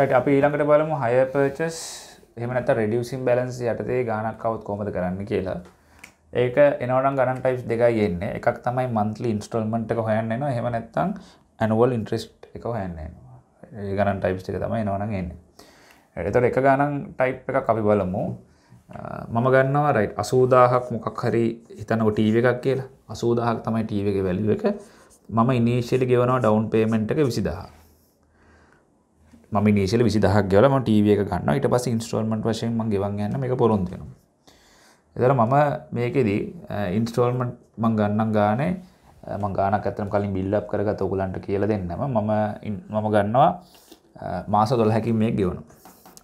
Right අපි ඊළඟට බලමු higher purchase එහෙම නැත්නම් reducing balance යටතේ ගාණක් આવුත් කොහොමද කරන්න කියලා. ඒක එනවනම් ගණන් types දෙකයි එන්නේ. එකක් තමයි monthly installment එක හොයන්න එනවා. එහෙම නැත්නම් annual interest එක හොයන්න එනවා. ඒ ගණන් types දෙක තමයි එනවනම් එන්නේ. එතකොට එක ගණන් type එකක් අපි බලමු. මම ගන්නවා රයිට් 80000ක් මොකක් හරි හිතනකො TV එකක් කියලා. 80000ක් තමයි TV එකේ value එක. මම initially ගෙවනවා down payment එක 20000. ම නේශල විසිදහ ගලම ටව එක ගන්න ඉට පස ඉන්ස්ටෝල්මට වශයෙන් ම ගවන් ගන්න එක පොරොන්දෙන එදර මම මේකෙදී ඉන්ස්ටෝල්මට් මං ගන්නම් ගානේ මං ගානක් ඇතරම් කලින් බිල්ලප් කරගත ඔකුලන්ට කියල දෙන්නම මම මම ගන්නවා මාස දොල්හැකි මේ ගෙවනු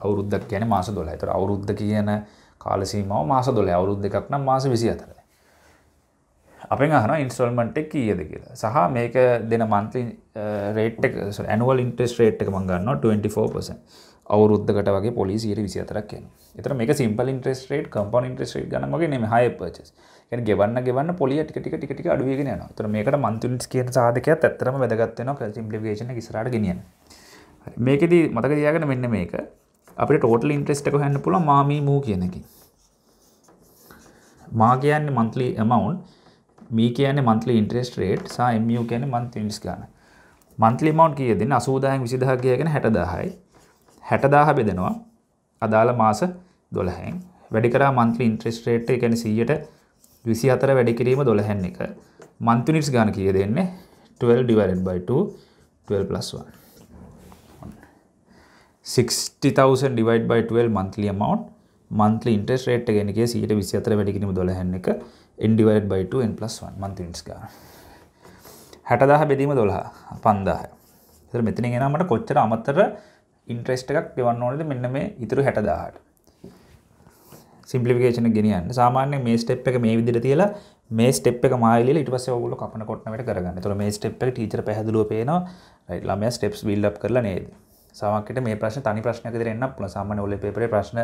අවුරුද්ධක් කියන මාස දොල ඇතර අවුරුද්ධ කියන කාලසීමාව මාස දොල අවුරුද්ධ එකක් නම් මාස විසි අතර අපෙන් අහන ඉන්ස්වල්මට එක කියද කියලා සහ මේක දෙන monthly rate annual interest rate එක මංගන්න 24% අවුරුද්ධකට වගේ පොලිසියට විසි අතරක් කියෙන එතර මේ සිම්පල් ඉන්ටෙස් රේට් කම්පන ඉන්ටෙස් රේට් ගනමගේ නෙම හය පචස් ගැන ගෙවන්න ගෙවන්න පොලිය ටික ටික ටික ටික අඩුවගෙන යන තර මේකට මන්තුලිස් කියන සාධකයක් ඇත්තරම වැදගත්වෙනවා සිම්පලිකේෂන කිසරට ගෙනියන මේකෙදී මතක දයාගෙන මෙන්න මේක අපට ටෝටල් ඉන්ට්‍රෙස්ට එක හැන්න පුළ මාමී මූ කියනකි මා කියන්න මන්තලි ඇමවුන්් මේ කියන මන්තලි ඉන්ට්‍රෙස් රේට් සහ MU කියන්නේ මන්ත් යුනිට්ස් ගන්න. මන්ත්ලි amount කීයද දෙන්නේ 80000න් 20000 කියන්නේ 60000යි. 60000 බෙදෙනවා අදාළ මාස 12න්. වැඩි කරා මන්ත්ලි ඉන්ට්‍රෙස් රේට් එක කියන්නේ 124 වැඩි කිරීම 12න් එක. මන්ත් යුනිට්ස් ගන්න කීයද දෙන්නේ 12 divided by 2 12 plus 1. 60000 divided by 12 monthly amount monthly interest rate එක කියන්නේ 124 වැඩි කිරීම 12න් එක. n divided by 2 n plus 1 month units ගන්න. 60000 බෙදීම 12 5000. ඒතර මෙතනින් එනවා මට කොච්චර අමතර ඉන්ට්‍රස්ට් එකක් ගෙවන්න ඕනද මෙන්න මේ ඉතුරු 60000ට. සිම්ප්ලිෆිකේෂන් එක ගෙනියන්න. සාමාන්‍යයෙන් මේ ස්ටෙප් එක මේ විදිහට තියලා මේ ස්ටෙප් එක මායිලියලා ඊට පස්සේ ඔයගොල්ලෝ කපන කොටන වැඩ කරගන්න. ඒතර මේ ස්ටෙප් එක ටීචර් පැහැදිලිව පේනවා. රයිට් ළමයා ස්ටෙප්ස් බිල්ඩ් අප් කරලා නේද? සමක්කට මේ ප්‍රශ්න තනි ප්‍රශ්නක දෙරන්න පුල සාමන ඔල පේපර ප්‍රශ්න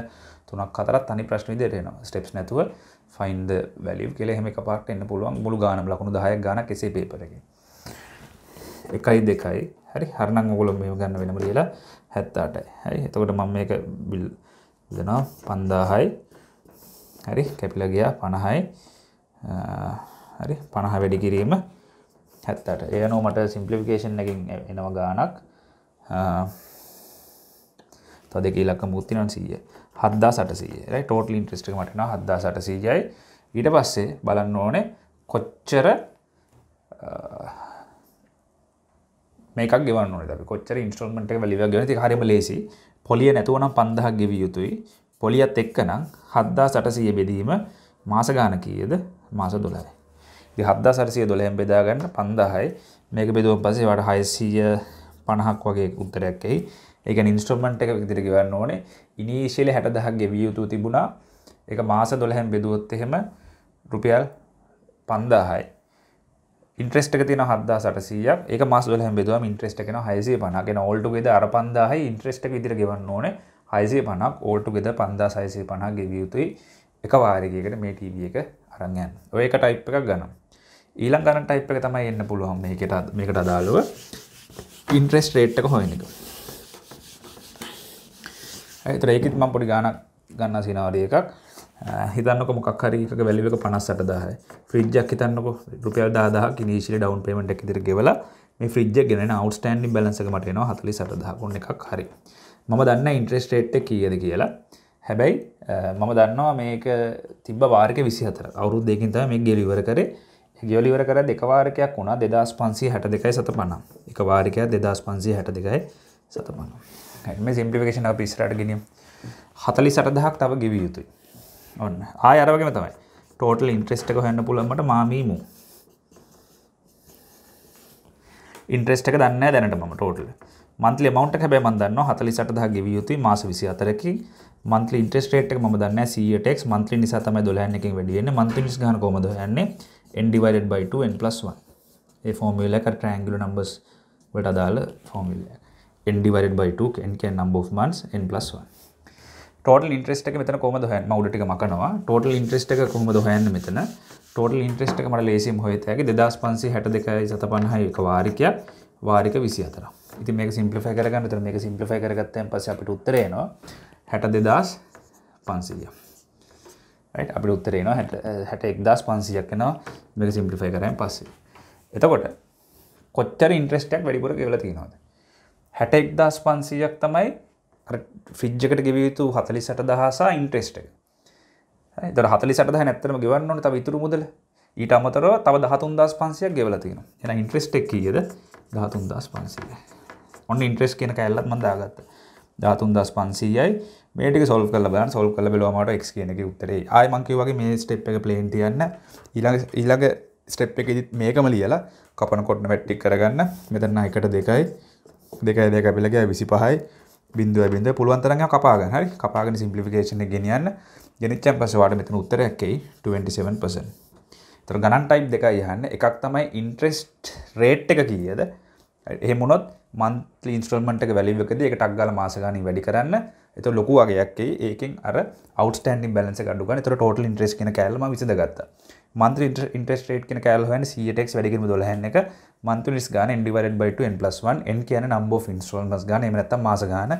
තුනක් කතරත් තනි ප්‍රශ්න දෙරෙනවා ස්ටප් නැතුව ෆයින්ද වැලි කෙහෙම පට එන්න පුළුවන් මුළු ගාන ලකුණු දහය ගන කෙසේ පේපරක එකයි දෙකයි හරි හරණ ඔගොලො මේ ගන්න වෙනම කියලා හැත්තාටයි හරි එතකොට මම එක බිල් දෙනවා පන්දාහයි හරි කැපිල ගියා පණහයි හරි පණහ වැඩි කිරීම හැත්තට ඒනෝ මට සිම්පලිකේෂන් එකින් එනවා ගානක් තව දෙක ඉලක්ක මුකුත් තියෙනවා 100 7800 right total interest එක මට එනවා 7800යි ඊට පස්සේ බලන්න ඕනේ කොච්චර මේක ගෙවන්න ඕනේ අපි කොච්චර ඉන්ස්ටෝල්මන්ට් එක වැලිය ගෙවනද ඒක හරියම ලේසි පොලිය නැතුව නම් 5000ක් ගෙවිය යුතුයි පොලියත් එක්ක නම් 7800 බෙදීම මාස ගාන කීයද මාස 12යි ඉතින් 7812න් බෙදා ගන්න 5000යි මේක බෙදුවම පස්සේ වට 650ක් වගේ උත්තරයක් එයි ඒක ඉන්ස්ට්‍රමන්ට් එක විදිහට ගෙවන්න ඕනේ ඉනිෂියලි 60000ක් ගෙවිය යුතු තිබුණා ඒක මාස 12න් බෙදුවොත් එහෙම රුපියල් 5000යි ඉන්ට්‍රෙස්ට් එක තියෙනවා 7800ක් ඒක මාස 12න් බෙදුවම ඉන්ට්‍රෙස්ට් එක එනවා 650ක් එන ඕල් ටුගෙදර් අර 5000යි ඉන්ට්‍රෙස්ට් එක විදිහට ගෙවන්න ඕනේ 650ක් ඕල් ටුගෙදර් 5650ක් ගෙවිය යුතුයි එක වාරයකට මේ TV එක අරන් යන්න. ඔය එක ටයිප් එකක් ගන්නවා. ඊළඟ ගණන් ටයිප් එක තමයි එන්න පුළුවන් මේකට මේකට අදාළව ඉන්ට්‍රෙස්ට් රේට් එක හොයන එක. ඇතර ඒකත් මං පොඩි ගානක් ගන්න සිනාවරිය එකක් හිතන්නක මොකක් හරික වැලිවක පනස්සට දාහයි ෆ්‍රිජ්ජක් හිතන්නක රුපියල් දාදා නිශල ඩවන් පේමට එකතිර ගෙවල මේ ෆ්‍රිජ් ගෙන අවස්ටන්ඩි බැලන්සක මටයනවා හතලි සටදාහකුන්න එකක් හරි මම දන්න ඉන්ට්‍රස්ටේට් කියද කියලා හැබැයි මම දන්නවා මේක තිබ වාර්ක විසිහතර අවුරුත් දෙකින්ත මේ ගෙලිවර කරේ ගෙලිවර කර දෙකවාරකයක් වුණා දෙදස් පන්සේ හැට දෙකයි සත පනම් එක වාරිකයක් දෙදස් පන්සේ හැට දෙකයි සතමන් මේ සිම්පිකේෂන අප ඉස්රට ගෙනම් හතලි සටදහක් තව ගෙවිය යුතුයි ඔන්න ආය අරවගම තමයි ටෝටල් ඉන්ට්‍රෙස්ටක හන්න පුළන්ට මාමීමු ඉන්ට්‍රෙස්ටක දන්න දැනට ම ටෝටල් මන්තල මවන්ට හැබැ මන්දන්න හතලි සටහ ගෙවිය යුතුයි මාස විසි අතරකි මන්තල ඉන්ට්‍රස්ටේට් ම දන්න සටක් මන්ත්‍රි නිසාතම දොලහන්නකින් වැඩියන්න මන්ත්‍රිනිස් ගන කොමද යන්නේ එන්ඩිවඩ by 2n+1 ඒ ෆෝමිල්ලක ට්‍රෑංගිලු නම්බස් වලට අදාළ ෆෝමිල්ලයක් n divided by 2 n කියන්නේ number of months n plus 1 total interest එක මෙතන කොහොමද හොයන්නේ මම උඩ ටික මකනවා total interest එක කොහොමද හොයන්නේ මෙතන total interest එක මට ලේසියෙන් හොයත හැකි 2562.750 එක වාරිකයක් වාරික 24ක් ඉතින් මේක simplify කරගන්න උතන මේක simplify කරගත්තයන් පස්සේ අපිට උත්තරය එනවා 62500 right අපිට උත්තරය එනවා 61500ක් එනවා මේක simplify කරායින් පස්සේ එතකොට කොච්චර ඉන්ට්‍රෙස්ට් එකක් වැඩිපුර ගෙවලා තියෙනවද හැට එක්දස් පන්සීයක් තමයි ෆිජ්ජකට ගෙවියුතු හතලි සට දහසා ඉන්ට්‍රෙස්ට දර හතලි සට නැත්තරම ගවන්නට තව ඉතුරු මුදල ඊට අමතර තව දහතුන් දස් පන්සියක් ගෙවලතින එන ඉන්ට්‍රෙස්ට එක් කියද දහතුන් දස් පන්සිය ඔන්න ඉන්ට්‍රෙස් කියන කඇල්ලත් මදාගත්ත ධාතුන් දස් පන්සීයයි මේටක සොල් කල බ සොල් කල බලවාමට එක් කියනක උත්තරේ ආයමංකව වගේ මේ ස්ටප් එක ප්ලේන් තියන්න ඊළඟ ඊළඟ ස්ටප් එක මේකම ලියලා කපන කොට්න වැට්ටික් කරගන්න මෙතන්න එකට දෙකයි දෙකයි දෙක පෙළගෑ විසි පහයි බින්දුව බින්ද පුළුවන්තරන්න කපාග හරි කපාගෙන සිම්පලිකේෂන ගෙනියන්න ගෙනනිච්චන් පස වාට මෙතන උත්තරයක්කයි 27%. තර ගණන් ටයිප් දෙකයි යහන්න එකක් තමයි ඉන්ට්‍රෙස්ට් රේට් එක කියද එහෙමුණොත් මන්ත ඉන්ස්ට්‍රල්මට වැලිවකද එක ටක් ගල මාසගනී වැඩි කරන්න එත ලොකු වගේයක්ේ ඒකෙන් අර අවස්ටන් බලස ගඩුග තොට ටෝටල් ඉන්ට්‍රෙස් කියන කෑල්ම විසඳගත්තා මන්ත්‍ර ඉන්ටස් ේට කෙන කෑල්හන් ටක් වැඩිකිරීම දොලහන්න එක මන්තුලිස් ගාන ඉන්ඩිවරඩ බයිට න්+1 එන් කියන නම්බෝ ෆින්ස්ල්මස් ගන එමනත්ත මාස ගාන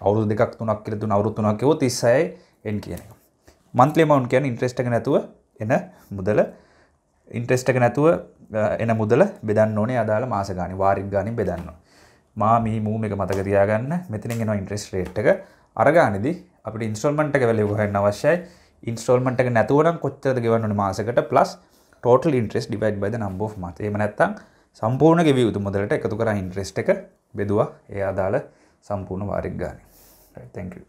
අවුරු දෙකක් තුනක් කිරතු අවරුත්තුනක්කව තිස්සයි එන් කියන මන්ත්‍රේමවන් කියන ඉන්ට්‍රස්ටක නැතුව එන මුදල ඉන්ට්‍රස්ටක නැතුව එන මුදල බෙදන්න ඕනේ අදාළ මාස ගානි වාරික් ගානින් බෙදන්න. මා මේ මූම එක මතක තියාගන්න මෙතනින් එනවා ඉන්ට්‍රස් රේට් එක අරගානේදී අපිට ඉන්ස්ටොල්මන්ට් එක වැලිය හොයන්න අවශ්‍යයි. ඉන්ස්ටෝල්මට එක නැතුවනම් කොච්චරද ගවන්නන මාසකට පලස් total interest divided by number මත එම නැත්තං සම්පූර්ණ ගෙවියුතු මුදලට එකතු කර ඉන්ට්‍රෙස්් එක බෙදවා එයා දාල සම්පූර්ණ වාරික් ගාන තැක